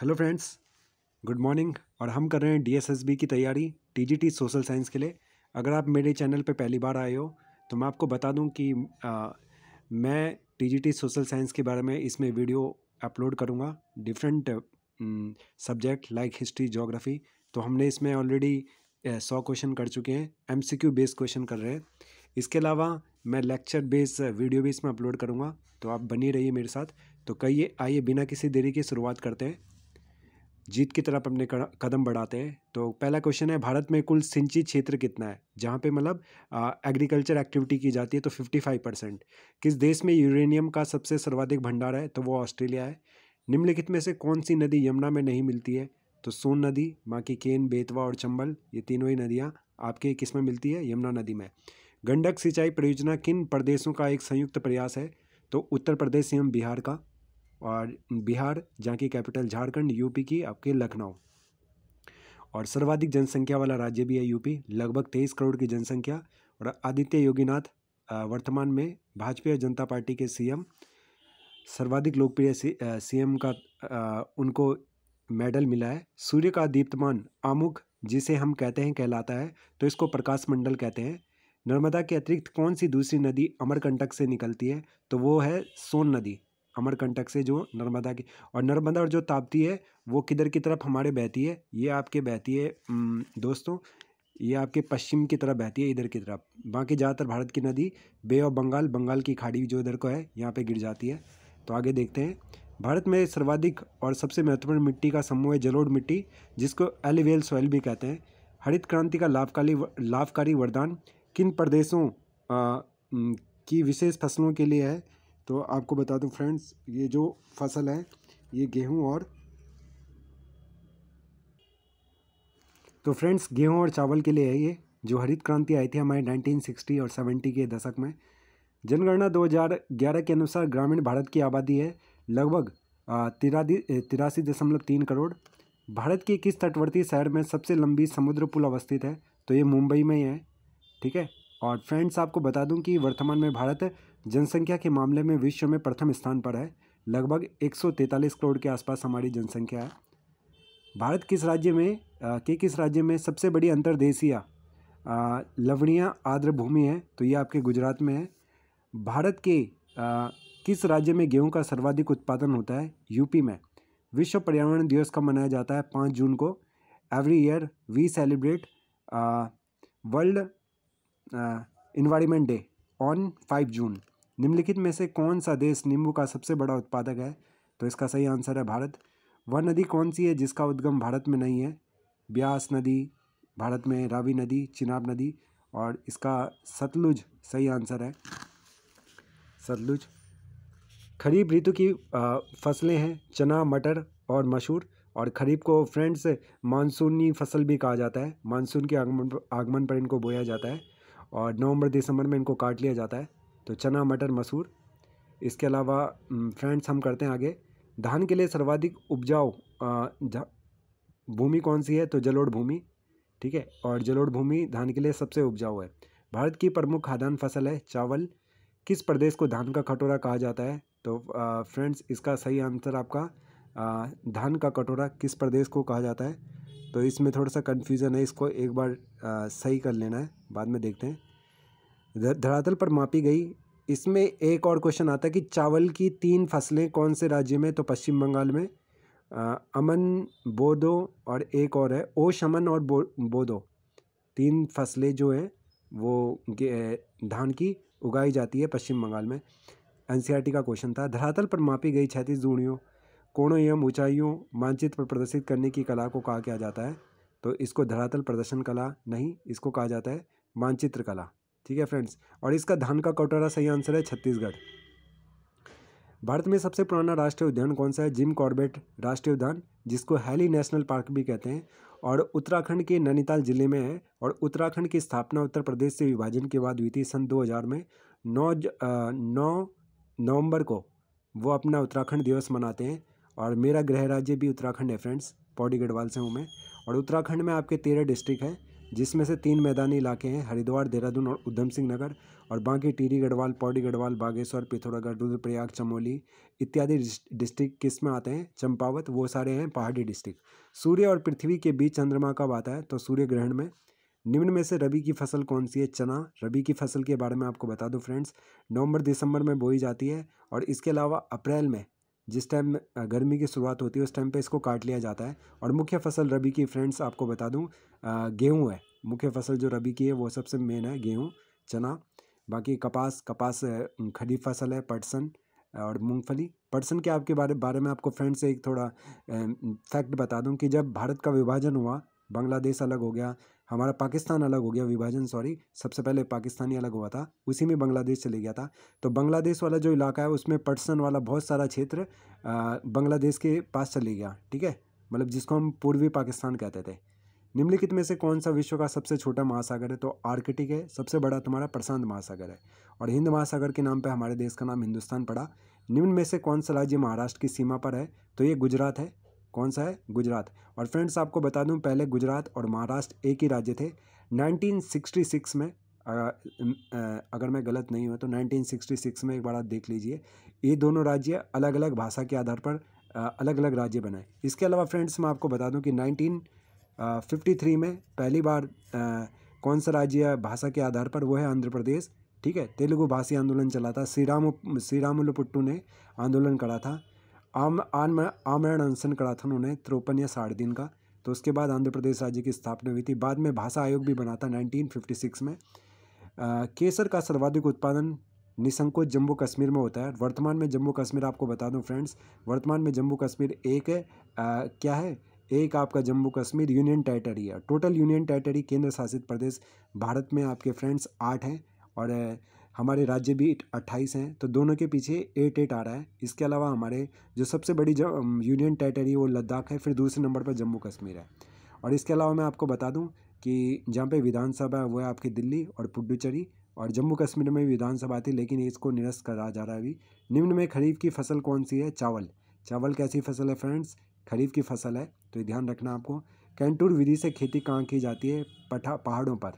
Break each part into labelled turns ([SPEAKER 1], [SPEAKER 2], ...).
[SPEAKER 1] hello friends good morning और हम कर रहे हैं डीएसएसबी की तैयारी टीजीटी सोशल साइंस के लिए अगर आप मेरे चैनल पर पहली बार आए हो तो मैं आपको बता दूं कि आ, मैं टीजीटी सोशल साइंस के बारे में इसमें वीडियो अपलोड करूँगा different subject like history geography तो हमने इसमें ऑलरेडी सौ क्वेश्चन कर चुके हैं क्यू बेस्ड क्वेश्चन कर रहे हैं इसके अलावा मैं लेक्चर बेस्ड वीडियो भी इसमें अपलोड करूँगा तो आप बनी रहिए मेरे साथ तो कहिए आइए बिना किसी देरी के शुरुआत करते हैं जीत की तरफ अपने कदम बढ़ाते हैं तो पहला क्वेश्चन है भारत में कुल सिंचित क्षेत्र कितना है जहाँ पे मतलब एग्रीकल्चर एक्टिविटी की जाती है तो फिफ्टी फाइव परसेंट किस देश में यूरेनियम का सबसे सर्वाधिक भंडार है तो वो ऑस्ट्रेलिया है निम्नलिखित में से कौन सी नदी यमुना में नहीं मिलती है तो सोन नदी बाकी केन बेतवा और चंबल ये तीनों ही नदियाँ आपके किस में मिलती है यमुना नदी में गंडक सिंचाई परियोजना किन प्रदेशों का एक संयुक्त प्रयास है तो उत्तर प्रदेश एवं बिहार का और बिहार जहाँ की कैपिटल झारखंड यूपी की आपके लखनऊ और सर्वाधिक जनसंख्या वाला राज्य भी है यूपी लगभग तेईस करोड़ की जनसंख्या और आदित्य योगीनाथ वर्तमान में भाजपा और जनता पार्टी के सीएम सर्वाधिक लोकप्रिय सीएम का आ, उनको मेडल मिला है सूर्य का दीप्तमान आमुख जिसे हम कहते हैं कहलाता है तो इसको प्रकाश मंडल कहते हैं नर्मदा के अतिरिक्त कौन सी दूसरी नदी अमरकंटक से निकलती है तो वो है सोन नदी अमरकंटक से जो नर्मदा की और नर्मदा और जो ताप्ती है वो किधर की तरफ हमारे बहती है ये आपके बहती है दोस्तों ये आपके पश्चिम की तरफ बहती है इधर की तरफ बाकी ज़्यादातर भारत की नदी बे ऑफ बंगाल बंगाल की खाड़ी जो इधर को है यहाँ पे गिर जाती है तो आगे देखते हैं भारत में सर्वाधिक और सबसे महत्वपूर्ण मिट्टी का समूह है जलोढ़ मिट्टी जिसको एलिवेल सॉइल भी कहते हैं हरित क्रांति का लाभकारी लाभकारी वरदान किन प्रदेशों आ, की विशेष फसलों के लिए है तो आपको बता दूं फ्रेंड्स ये जो फसल है ये गेहूं और तो फ्रेंड्स गेहूं और चावल के लिए है ये जो हरित क्रांति आई थी हमारे 1960 और 70 के दशक में जनगणना 2011 के अनुसार ग्रामीण भारत की आबादी है लगभग तिरासी दशमलव तीन करोड़ भारत के किस तटवर्ती शहर में सबसे लंबी समुद्र पुल अवस्थित है तो ये मुंबई में ही है ठीक है और फ्रेंड्स आपको बता दूं कि वर्तमान में भारत जनसंख्या के मामले में विश्व में प्रथम स्थान पर है लगभग 143 करोड़ के आसपास हमारी जनसंख्या है भारत किस राज्य में आ, के किस राज्य में सबसे बड़ी अंतर्देशीय लवणीय आर्द्र भूमि है तो ये आपके गुजरात में है भारत के आ, किस राज्य में गेहूं का सर्वाधिक उत्पादन होता है यूपी में विश्व पर्यावरण दिवस का मनाया जाता है पाँच जून को every year we celebrate world environment day on five June निम्नलिखित में से कौन सा देश नींबू का सबसे बड़ा उत्पादक है तो इसका सही आंसर है भारत वह नदी कौन सी है जिसका उद्गम भारत में नहीं है ब्यास नदी भारत में रावी नदी चिनाब नदी और इसका सतलुज सही आंसर है सतलुज खरीफ ऋतु की फसलें हैं चना मटर और मसूर और खरीफ को फ्रेंड्स मानसूनी फसल भी कहा जाता है मानसून के आगमन आगमन पर इनको बोया जाता है और नवंबर दिसंबर में इनको काट लिया जाता है तो चना मटर मसूर इसके अलावा फ्रेंड्स हम करते हैं आगे धान के लिए सर्वाधिक उपजाऊ भूमि कौन सी है तो जलोढ़ भूमि ठीक है और जलोढ़ भूमि धान के लिए सबसे उपजाऊ है भारत की प्रमुख खाद्यान्न फसल है चावल किस प्रदेश को धान का कटोरा कहा जाता है तो फ्रेंड्स इसका सही आंसर आपका धान का कटोरा किस प्रदेश को कहा जाता है तो इसमें थोड़ा सा कन्फ्यूज़न है इसको एक बार आ, सही कर लेना है बाद में देखते हैं धरातल पर मापी गई इसमें एक और क्वेश्चन आता है कि चावल की तीन फसलें कौन से राज्य में तो पश्चिम बंगाल में आ, अमन बोदो और एक और है ओश अमन और बो, बोदो तीन फसलें जो हैं वो धान की उगाई जाती है पश्चिम बंगाल में एनसीईआरटी का क्वेश्चन था धरातल पर मापी गई छैतीस जूड़ियों कोणों एवं ऊंचाइयों मानचित्र पर प्रदर्शित करने की कला को कहा किया जाता है तो इसको धरातल प्रदर्शन कला नहीं इसको कहा जाता है मानचित्र कला ठीक है फ्रेंड्स और इसका धान का कटोरा सही आंसर है छत्तीसगढ़ भारत में सबसे पुराना राष्ट्रीय उद्यान कौन सा है जिम कॉर्बेट राष्ट्रीय उद्यान जिसको हैली नेशनल पार्क भी कहते हैं और उत्तराखंड के नैनीताल जिले में है और उत्तराखंड की स्थापना उत्तर प्रदेश से विभाजन के बाद हुई थी सन 2000 में 9 नौ नवंबर को वो अपना उत्तराखंड दिवस मनाते हैं और मेरा गृह राज्य भी उत्तराखंड है फ्रेंड्स पौड़ी गढ़वाल से हूँ मैं और उत्तराखंड में आपके तेरह डिस्ट्रिक्ट हैं जिसमें से तीन मैदानी इलाके हैं हरिद्वार देहरादून और उधम सिंह नगर और बाकी टीरी गढ़वाल पौड़ी गढ़वाल बागेश्वर पिथौरागढ़ रुद्रप्रयाग चमोली इत्यादि डिस्ट्रिक्ट किस में आते हैं चंपावत वो सारे हैं पहाड़ी डिस्ट्रिक्ट सूर्य और पृथ्वी के बीच चंद्रमा कब आता है तो सूर्य ग्रहण में निम्न में से रबी की फसल कौन सी है चना रबी की फसल के बारे में आपको बता दूं फ्रेंड्स नवंबर दिसंबर में बोई जाती है और इसके अलावा अप्रैल में जिस टाइम गर्मी की शुरुआत होती है उस टाइम पे इसको काट लिया जाता है और मुख्य फसल रबी की फ्रेंड्स आपको बता दूं गेहूं है मुख्य फसल जो रबी की है वो सबसे मेन है गेहूं चना बाकी कपास कपास खड़ी फसल है पटसन और मूंगफली पटसन के आपके बारे बारे में आपको फ्रेंड्स एक थोड़ा फैक्ट बता दूं कि जब भारत का विभाजन हुआ बांग्लादेश अलग हो गया हमारा पाकिस्तान अलग हो गया विभाजन सॉरी सबसे पहले पाकिस्तानी अलग हुआ था उसी में बांग्लादेश चले गया था तो बांग्लादेश वाला जो इलाका है उसमें पटसन वाला बहुत सारा क्षेत्र बांग्लादेश के पास चले गया ठीक है मतलब जिसको हम पूर्वी पाकिस्तान कहते थे निम्नलिखित में से कौन सा विश्व का सबसे छोटा महासागर है तो आर्कटिक है सबसे बड़ा तुम्हारा प्रशांत महासागर है और हिंद महासागर के नाम पर हमारे देश का नाम हिंदुस्तान पड़ा निम्न में से कौन सा राज्य महाराष्ट्र की सीमा पर है तो ये गुजरात है कौन सा है गुजरात और फ्रेंड्स आपको बता दूं पहले गुजरात और महाराष्ट्र एक ही राज्य थे 1966 में अगर मैं गलत नहीं हुआ तो 1966 में एक बार आप देख लीजिए ये दोनों राज्य अलग अलग भाषा के आधार पर अलग अलग राज्य बनाए इसके अलावा फ्रेंड्स मैं आपको बता दूँ कि नाइनटीन में पहली बार कौन सा राज्य भाषा के आधार पर वो है आंध्र प्रदेश ठीक है तेलुगु भाषी आंदोलन चला था श्री राम श्री रामुलपुट्टू ने आंदोलन करा था आम आम आमरण अनशन करा था उन्होंने तिरपन या साठ दिन का तो उसके बाद आंध्र प्रदेश राज्य की स्थापना हुई थी बाद में भाषा आयोग भी बना था सिक्स में आ, केसर का सर्वाधिक उत्पादन निसंकोच जम्मू कश्मीर में होता है वर्तमान में जम्मू कश्मीर आपको बता दूँ फ्रेंड्स वर्तमान में जम्मू कश्मीर एक है आ, क्या है एक आपका जम्मू कश्मीर यूनियन टेरेटरी है टोटल यूनियन टेरेटरी केंद्र शासित प्रदेश भारत में आपके फ्रेंड्स आठ हैं और हमारे राज्य भी अट्ठाईस हैं तो दोनों के पीछे एट एट आ रहा है इसके अलावा हमारे जो सबसे बड़ी यूनियन टेरेटरी वो लद्दाख है फिर दूसरे नंबर पर जम्मू कश्मीर है और इसके अलावा मैं आपको बता दूँ कि जहाँ पर विधानसभा है वो है आपकी दिल्ली और पुडुचेरी और जम्मू कश्मीर में विधानसभा थी लेकिन इसको निरस्त करा जा रहा है अभी निम्न में खरीफ की फसल कौन सी है चावल चावल कैसी फसल है फ्रेंड्स खरीफ की फसल है तो ध्यान रखना आपको कैंटूर विधि से खेती कहाँ की जाती है पठा पहाड़ों पर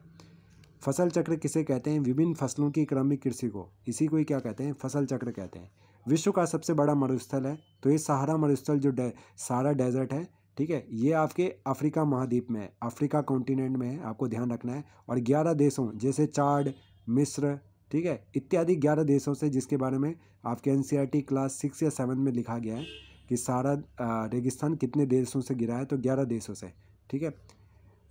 [SPEAKER 1] फसल चक्र किसे कहते हैं विभिन्न फसलों की क्रमिक कृषि को इसी को ही क्या कहते हैं फसल चक्र कहते हैं विश्व का सबसे बड़ा मरुस्थल है तो ये सहारा मरुस्थल जो डे, सारा डेजर्ट है ठीक है ये आपके अफ्रीका महाद्वीप में है अफ्रीका कॉन्टिनेंट में है आपको ध्यान रखना है और ग्यारह देशों जैसे चाड मिस्र ठीक है इत्यादि ग्यारह देशों से जिसके बारे में आपके एन क्लास सिक्स या सेवन में लिखा गया है कि सारा रेगिस्तान कितने देशों से गिरा है तो ग्यारह देशों से ठीक है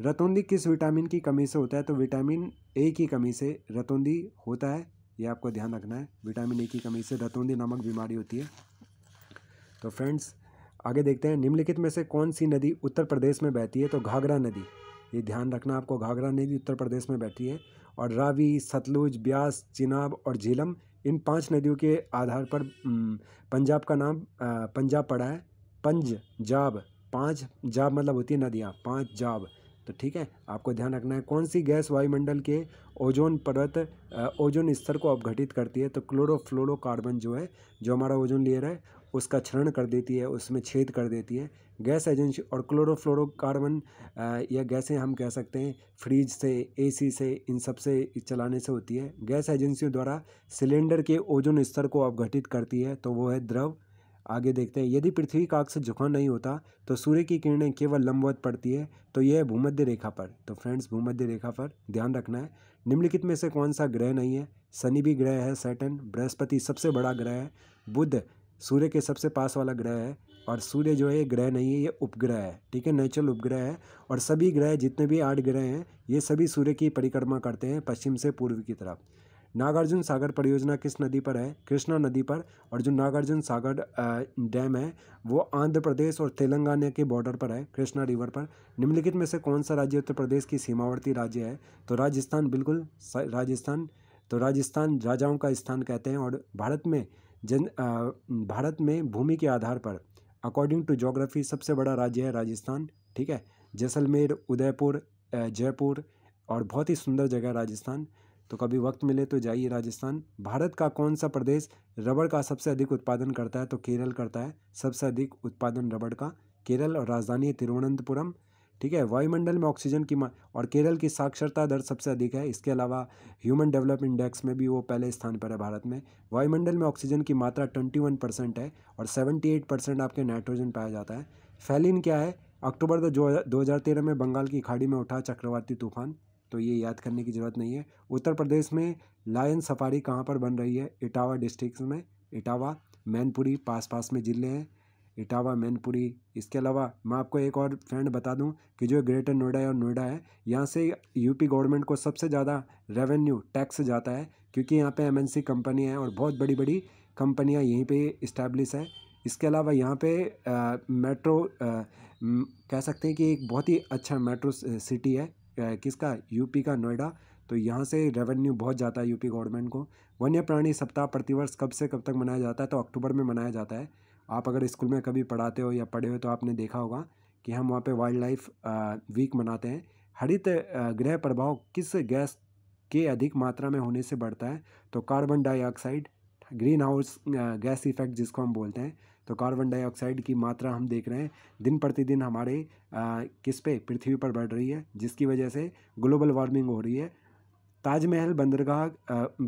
[SPEAKER 1] रतौंदी किस विटामिन की कमी से होता है तो विटामिन ए की कमी से रतौंदी होता है ये आपको ध्यान रखना है विटामिन ए की कमी से रतौंदी नामक बीमारी होती है तो फ्रेंड्स आगे देखते हैं निम्नलिखित में से कौन सी नदी उत्तर प्रदेश में बहती है तो घाघरा नदी ये ध्यान रखना आपको घाघरा नदी उत्तर प्रदेश में बहती है और रावी सतलुज ब्यास चिनाब और झीलम इन पांच नदियों के आधार पर पंजाब का नाम पंजाब पड़ा है पंज जाब पाँच जाब मतलब होती है नदियाँ पाँच जाब तो ठीक है आपको ध्यान रखना है कौन सी गैस वायुमंडल के ओजोन परत ओजोन स्तर को अपघटित करती है तो क्लोरोफ्लोरोकार्बन जो है जो हमारा ओजोन लेयर है उसका क्षरण कर देती है उसमें छेद कर देती है गैस एजेंसी और क्लोरोफ्लोरोकार्बन या गैसें हम कह सकते हैं फ्रिज से एसी से इन सब से चलाने से होती है गैस एजेंसियों द्वारा सिलेंडर के ओजोन स्तर को अवघटित करती है तो वो है द्रव आगे देखते हैं यदि पृथ्वी का अक्ष झुका नहीं होता तो सूर्य की किरणें केवल लंबवत पड़ती है तो यह भूमध्य रेखा पर तो फ्रेंड्स भूमध्य रेखा पर ध्यान रखना है निम्नलिखित में से कौन सा ग्रह नहीं है शनि भी ग्रह है सैटन बृहस्पति सबसे बड़ा ग्रह है बुद्ध सूर्य के सबसे पास वाला ग्रह है और सूर्य जो है ये ग्रह नहीं है ये उपग्रह है ठीक है नेचुरल उपग्रह है और सभी ग्रह जितने भी आठ ग्रह हैं ये सभी सूर्य की परिक्रमा करते हैं पश्चिम से पूर्व की तरफ नागार्जुन सागर परियोजना किस नदी पर है कृष्णा नदी पर और जो नागार्जुन सागर डैम है वो आंध्र प्रदेश और तेलंगाना के बॉर्डर पर है कृष्णा रिवर पर निम्नलिखित में से कौन सा राज्य उत्तर प्रदेश की सीमावर्ती राज्य है तो राजस्थान बिल्कुल राजस्थान तो राजस्थान राजाओं का स्थान कहते हैं और भारत में जन भारत में भूमि के आधार पर अकॉर्डिंग टू जोग्राफी सबसे बड़ा राज्य है राजस्थान ठीक है जैसलमेर उदयपुर जयपुर और बहुत ही सुंदर जगह है राजस्थान तो कभी वक्त मिले तो जाइए राजस्थान भारत का कौन सा प्रदेश रबड़ का सबसे अधिक उत्पादन करता है तो केरल करता है सबसे अधिक उत्पादन रबड़ का केरल और राजधानी है तिरुवनंतपुरम ठीक है वायुमंडल में ऑक्सीजन की और केरल की साक्षरता दर सबसे अधिक है इसके अलावा ह्यूमन डेवलप इंडेक्स में भी वो पहले स्थान पर है भारत में वायुमंडल में ऑक्सीजन की मात्रा ट्वेंटी वन परसेंट है और सेवेंटी एट परसेंट आपके नाइट्रोजन पाया जाता है फैलिन क्या है अक्टूबर दो हज़ार तेरह में बंगाल की खाड़ी में उठा चक्रवाती तूफान तो ये याद करने की ज़रूरत नहीं है उत्तर प्रदेश में लायन सफारी कहाँ पर बन रही है इटावा डिस्ट्रिक्ट में इटावा मैनपुरी पास पास में ज़िले हैं इटावा मैनपुरी इसके अलावा मैं आपको एक और फ्रेंड बता दूं कि जो ग्रेटर नोएडा है और नोएडा है यहाँ से यूपी गवर्नमेंट को सबसे ज़्यादा रेवेन्यू टैक्स जाता है क्योंकि यहाँ पे एमएनसी कंपनी है और बहुत बड़ी बड़ी कंपनियाँ यहीं पे इस्टेब्लिश है इसके अलावा यहाँ पे आ, मेट्रो आ, कह सकते हैं कि एक बहुत ही अच्छा मेट्रो सिटी है किसका यूपी का नोएडा तो यहाँ से रेवेन्यू बहुत जाता है यूपी गवर्नमेंट को वन्य प्राणी सप्ताह प्रतिवर्ष कब से कब तक मनाया जाता है तो अक्टूबर में मनाया जाता है आप अगर स्कूल में कभी पढ़ाते हो या पढ़े हो तो आपने देखा होगा कि हम वहाँ पे वाइल्ड लाइफ वीक मनाते हैं हरित ग्रह प्रभाव किस गैस के अधिक मात्रा में होने से बढ़ता है तो carbon dioxide greenhouse gas effect जिसको हम बोलते हैं तो कार्बन डाइऑक्साइड की मात्रा हम देख रहे हैं दिन प्रतिदिन हमारे आ, किस पे पृथ्वी पर बढ़ रही है जिसकी वजह से ग्लोबल वार्मिंग हो रही है ताजमहल बंदरगाह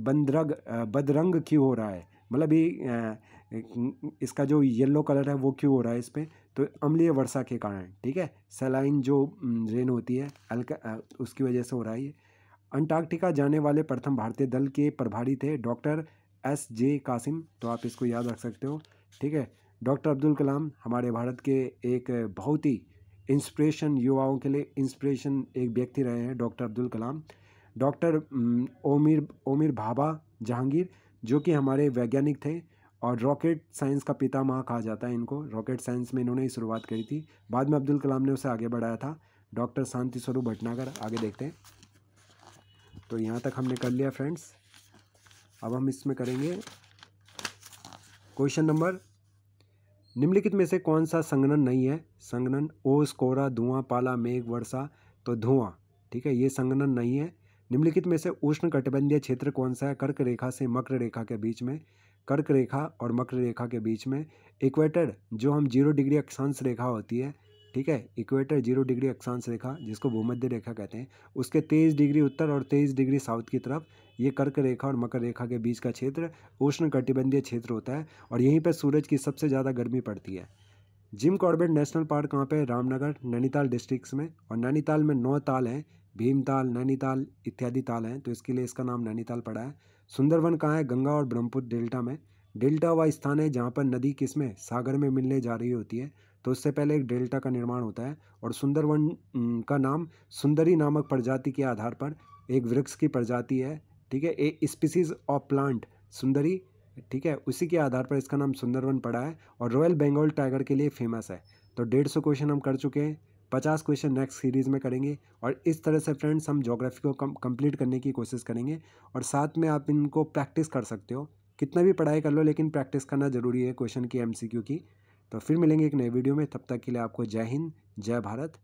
[SPEAKER 1] बंदरग बदरंग क्यों हो रहा है मतलब ये इसका जो येलो कलर है वो क्यों हो रहा है इस पर तो अम्लीय वर्षा के कारण ठीक है सलाइन जो रेन होती है हल्का उसकी वजह से हो रहा है ये अंटार्कटिका जाने वाले प्रथम भारतीय दल के प्रभारी थे डॉक्टर एस जे कासिम तो आप इसको याद रख सकते हो ठीक है डॉक्टर अब्दुल कलाम हमारे भारत के एक बहुत ही इंस्पिरेशन युवाओं के लिए इंस्पिरेशन एक व्यक्ति रहे हैं डॉक्टर अब्दुल कलाम डॉक्टर ओमिर ओमिर भाभा जहांगीर जो कि हमारे वैज्ञानिक थे और रॉकेट साइंस का पिता माँ कहा जाता है इनको रॉकेट साइंस में इन्होंने ही शुरुआत करी थी बाद में अब्दुल कलाम ने उसे आगे बढ़ाया था डॉक्टर शांति स्वरूप भटनागर आगे देखते हैं तो यहाँ तक हमने कर लिया फ्रेंड्स अब हम इसमें करेंगे क्वेश्चन नंबर निम्नलिखित में से कौन सा संगनन नहीं है संगनन ओस कोरा धुआं पाला मेघ वर्षा तो धुआं ठीक है ये संगनन नहीं है निम्नलिखित में से उष्ण कटिबंधीय क्षेत्र कौन सा है कर्क रेखा से मकर रेखा के बीच में कर्क रेखा और मकर रेखा के बीच में इक्वेटर जो हम जीरो डिग्री अक्षांश रेखा होती है ठीक है इक्वेटर जीरो डिग्री अक्षांश रेखा जिसको भूमध्य रेखा कहते हैं उसके तेईस डिग्री उत्तर और तेईस डिग्री साउथ की तरफ ये कर्क रेखा और मकर रेखा के बीच का क्षेत्र उष्ण कटिबंधीय क्षेत्र होता है और यहीं पर सूरज की सबसे ज़्यादा गर्मी पड़ती है जिम कॉर्बेट नेशनल पार्क कहाँ पे रामनगर नैनीताल डिस्ट्रिक्स में और नैनीताल में नौ ताल हैं भीमताल नैनीताल इत्यादि ताल हैं तो इसके लिए इसका नाम नैनीताल पड़ा है सुंदरवन कहाँ है गंगा और ब्रह्मपुत्र डेल्टा में डेल्टा वह स्थान है जहाँ पर नदी किस में सागर में मिलने जा रही होती है तो उससे पहले एक डेल्टा का निर्माण होता है और सुंदरवन का नाम सुंदरी नामक प्रजाति के आधार पर एक वृक्ष की प्रजाति है ठीक है ए स्पीसीज ऑफ प्लांट सुंदरी ठीक है उसी के आधार पर इसका नाम सुंदरवन पड़ा है और रॉयल बंगाल टाइगर के लिए फेमस है तो डेढ़ सौ क्वेश्चन हम कर चुके हैं पचास क्वेश्चन नेक्स्ट सीरीज़ में करेंगे और इस तरह से फ्रेंड्स हम जोग्राफी को कम कंप्लीट करने की कोशिश करेंगे और साथ में आप इनको प्रैक्टिस कर सकते हो कितना भी पढ़ाई कर लो लेकिन प्रैक्टिस करना ज़रूरी है क्वेश्चन की एम की तो फिर मिलेंगे एक नए वीडियो में तब तक के लिए आपको जय हिंद जय भारत